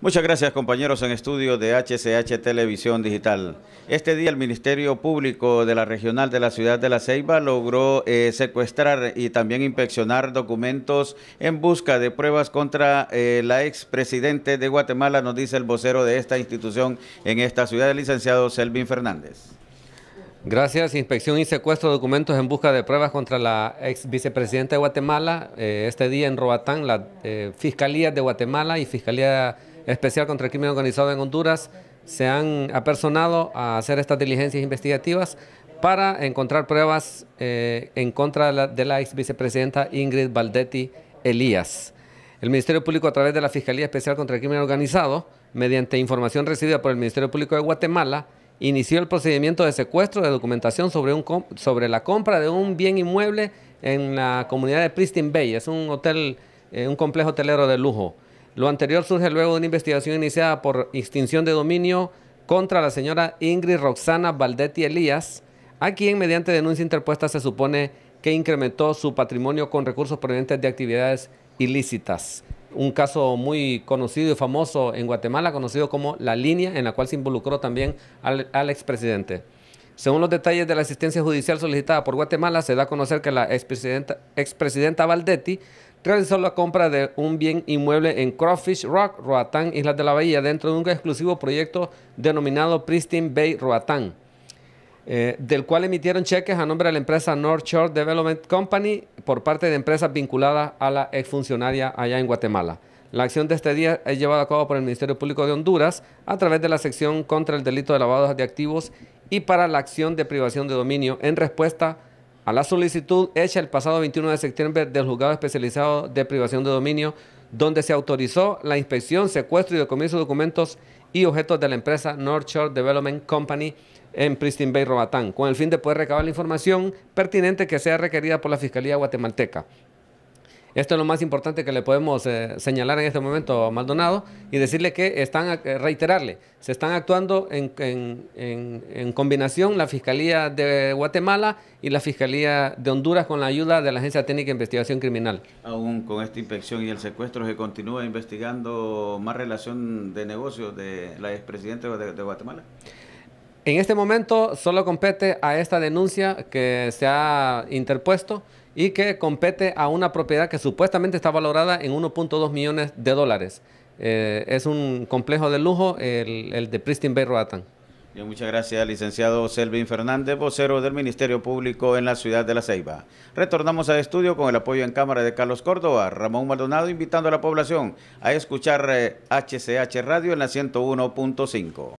Muchas gracias compañeros en estudio de HCH Televisión Digital. Este día el Ministerio Público de la Regional de la Ciudad de La Ceiba logró eh, secuestrar y también inspeccionar documentos en busca de pruebas contra la eh, la expresidente de Guatemala, nos dice el vocero de esta institución en esta ciudad, el licenciado Selvin Fernández. Gracias. Inspección y secuestro de documentos en busca de pruebas contra la ex vicepresidenta de Guatemala. Eh, este día en Roatán, la Fiscalía de Guatemala y Fiscalía Especial contra el Crimen Organizado en Honduras se han apersonado a hacer estas diligencias investigativas para encontrar pruebas eh, en contra de la, ex vicepresidenta Ingrid Valdetti Elías. El Ministerio Público, a través de la Fiscalía Especial contra el Crimen Organizado, mediante información recibida por el Ministerio Público de Guatemala, inició el procedimiento de secuestro de documentación sobre, un, sobre la compra de un bien inmueble en la comunidad de pristine Bay. Es un hotel, eh, un complejo hotelero de lujo. Lo anterior surge luego de una investigación iniciada por extinción de dominio contra la señora Ingrid Roxana Valdetti Elías, a quien mediante denuncia interpuesta se supone que incrementó su patrimonio con recursos provenientes de actividades ilícitas. Un caso muy conocido y famoso en Guatemala, conocido como La Línea, en la cual se involucró también al, expresidente. Según los detalles de la asistencia judicial solicitada por Guatemala, se da a conocer que la expresidenta Valdetti realizó la compra de un bien inmueble en Crawfish Rock, Roatán, Islas de la Bahía, dentro de un exclusivo proyecto denominado Pristine Bay Roatán, eh, del cual emitieron cheques a nombre de la empresa North Shore Development Company por parte de empresas vinculadas a la exfuncionaria allá en Guatemala. La acción de este día es llevada a cabo por el Ministerio Público de Honduras a través de la sección contra el delito de lavado de activos y para la acción de privación de dominio en respuesta a a la solicitud hecha el pasado 21 de septiembre del juzgado especializado de privación de dominio, donde se autorizó la inspección, secuestro y decomiso de documentos y objetos de la empresa North Shore Development Company en Pristin Bay, Robatán, con el fin de poder recabar la información pertinente que sea requerida por la Fiscalía Guatemalteca. Esto es lo más importante que le podemos eh, señalar en este momento a Maldonado y decirle que están, eh, reiterarle, se están actuando en, combinación la Fiscalía de Guatemala y la Fiscalía de Honduras con la ayuda de la Agencia Técnica de Investigación Criminal. Aún con esta inspección y el secuestro se continúa investigando más relación de negocios de la expresidenta de Guatemala. En este momento solo compete a esta denuncia que se ha interpuesto y que compete a una propiedad que supuestamente está valorada en 1.2 millones de dólares. Eh, es un complejo de lujo, el, de Pristin Bay Roatán. muchas gracias, licenciado Selvin Fernández, vocero del Ministerio Público en la ciudad de La Ceiba. Retornamos al estudio con el apoyo en cámara de Carlos Córdoba, Ramón Maldonado, invitando a la población a escuchar HCH eh, Radio en la 101.5.